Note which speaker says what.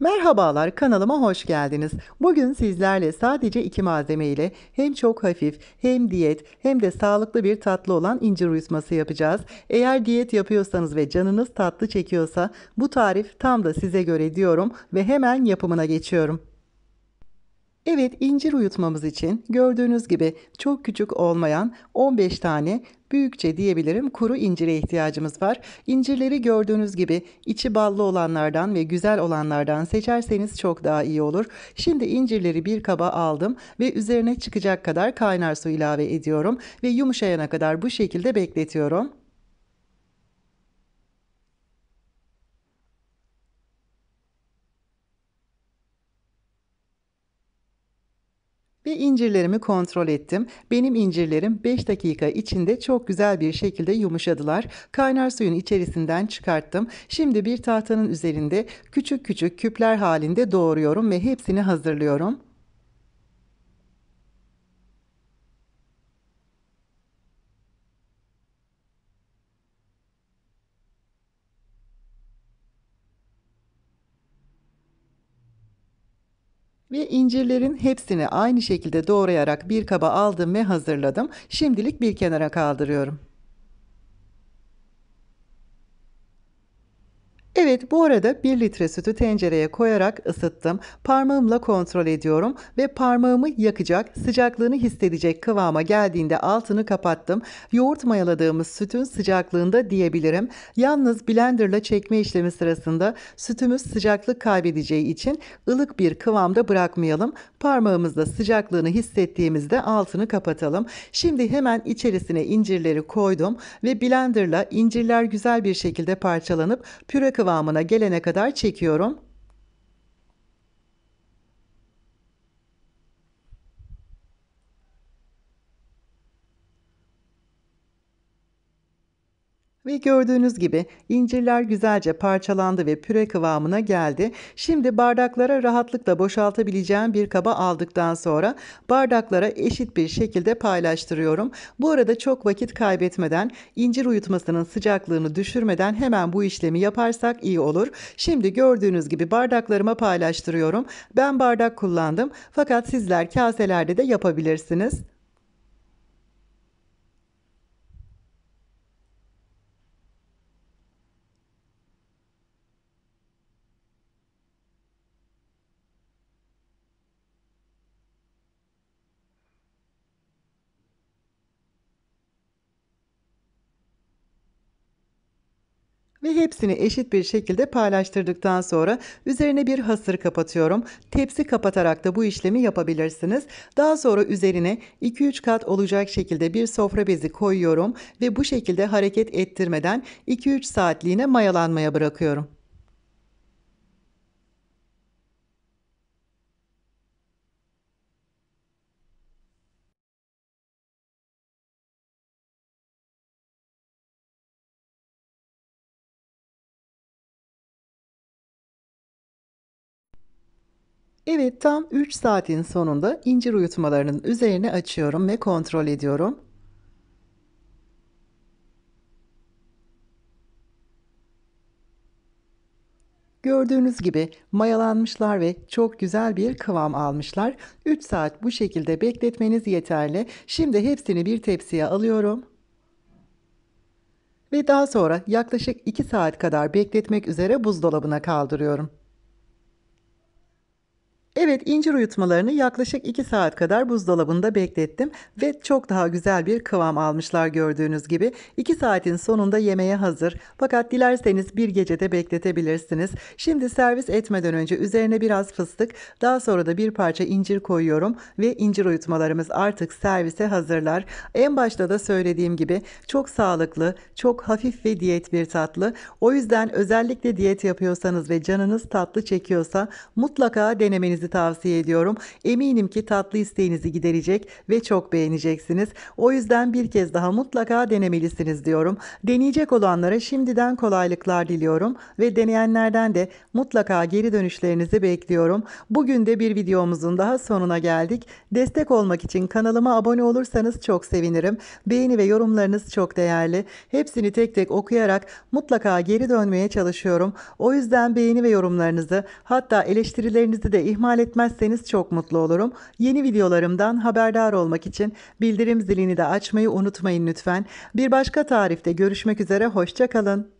Speaker 1: Merhabalar kanalıma hoş geldiniz. Bugün sizlerle sadece iki malzeme ile hem çok hafif hem diyet hem de sağlıklı bir tatlı olan incir uyutması yapacağız. Eğer diyet yapıyorsanız ve canınız tatlı çekiyorsa bu tarif tam da size göre diyorum ve hemen yapımına geçiyorum. Evet incir uyutmamız için gördüğünüz gibi çok küçük olmayan 15 tane büyükçe diyebilirim kuru incire ihtiyacımız var. İncirleri gördüğünüz gibi içi ballı olanlardan ve güzel olanlardan seçerseniz çok daha iyi olur. Şimdi incirleri bir kaba aldım ve üzerine çıkacak kadar kaynar su ilave ediyorum ve yumuşayana kadar bu şekilde bekletiyorum. incirlerimi kontrol ettim. Benim incirlerim 5 dakika içinde çok güzel bir şekilde yumuşadılar. Kaynar suyun içerisinden çıkarttım. Şimdi bir tahtanın üzerinde küçük küçük küpler halinde doğruyorum ve hepsini hazırlıyorum. Ve incirlerin hepsini aynı şekilde doğrayarak bir kaba aldım ve hazırladım. Şimdilik bir kenara kaldırıyorum. Evet bu arada 1 litre sütü tencereye koyarak ısıttım. Parmağımla kontrol ediyorum ve parmağımı yakacak, sıcaklığını hissedecek kıvama geldiğinde altını kapattım. Yoğurt mayaladığımız sütün sıcaklığında diyebilirim. Yalnız blenderla çekme işlemi sırasında sütümüz sıcaklık kaybedeceği için ılık bir kıvamda bırakmayalım. Parmağımızla sıcaklığını hissettiğimizde altını kapatalım. Şimdi hemen içerisine incirleri koydum ve blenderla incirler güzel bir şekilde parçalanıp püre kıvamında kıvamına gelene kadar çekiyorum. Ve gördüğünüz gibi incirler güzelce parçalandı ve püre kıvamına geldi. Şimdi bardaklara rahatlıkla boşaltabileceğim bir kaba aldıktan sonra bardaklara eşit bir şekilde paylaştırıyorum. Bu arada çok vakit kaybetmeden incir uyutmasının sıcaklığını düşürmeden hemen bu işlemi yaparsak iyi olur. Şimdi gördüğünüz gibi bardaklarıma paylaştırıyorum. Ben bardak kullandım fakat sizler kaselerde de yapabilirsiniz. ve hepsini eşit bir şekilde paylaştırdıktan sonra üzerine bir hasır kapatıyorum. Tepsi kapatarak da bu işlemi yapabilirsiniz. Daha sonra üzerine 2-3 kat olacak şekilde bir sofra bezi koyuyorum ve bu şekilde hareket ettirmeden 2-3 saatliğine mayalanmaya bırakıyorum. Evet tam 3 saatin sonunda incir uyutmalarının üzerine açıyorum ve kontrol ediyorum. Gördüğünüz gibi mayalanmışlar ve çok güzel bir kıvam almışlar. 3 saat bu şekilde bekletmeniz yeterli. Şimdi hepsini bir tepsiye alıyorum. Ve daha sonra yaklaşık 2 saat kadar bekletmek üzere buzdolabına kaldırıyorum. Evet incir uyutmalarını yaklaşık 2 saat kadar buzdolabında beklettim ve çok daha güzel bir kıvam almışlar gördüğünüz gibi. 2 saatin sonunda yemeğe hazır fakat dilerseniz bir gecede bekletebilirsiniz. Şimdi servis etmeden önce üzerine biraz fıstık daha sonra da bir parça incir koyuyorum ve incir uyutmalarımız artık servise hazırlar. En başta da söylediğim gibi çok sağlıklı, çok hafif ve diyet bir tatlı. O yüzden özellikle diyet yapıyorsanız ve canınız tatlı çekiyorsa mutlaka denemenizi izlemenizi tavsiye ediyorum. Eminim ki tatlı isteğinizi giderecek ve çok beğeneceksiniz. O yüzden bir kez daha mutlaka denemelisiniz diyorum. Deneyecek olanlara şimdiden kolaylıklar diliyorum ve deneyenlerden de mutlaka geri dönüşlerinizi bekliyorum. Bugün de bir videomuzun daha sonuna geldik. Destek olmak için kanalıma abone olursanız çok sevinirim. Beğeni ve yorumlarınız çok değerli. Hepsini tek tek okuyarak mutlaka geri dönmeye çalışıyorum. O yüzden beğeni ve yorumlarınızı hatta eleştirilerinizi de ihmal ihmal etmezseniz çok mutlu olurum. Yeni videolarımdan haberdar olmak için bildirim zilini de açmayı unutmayın lütfen. Bir başka tarifte görüşmek üzere, hoşçakalın.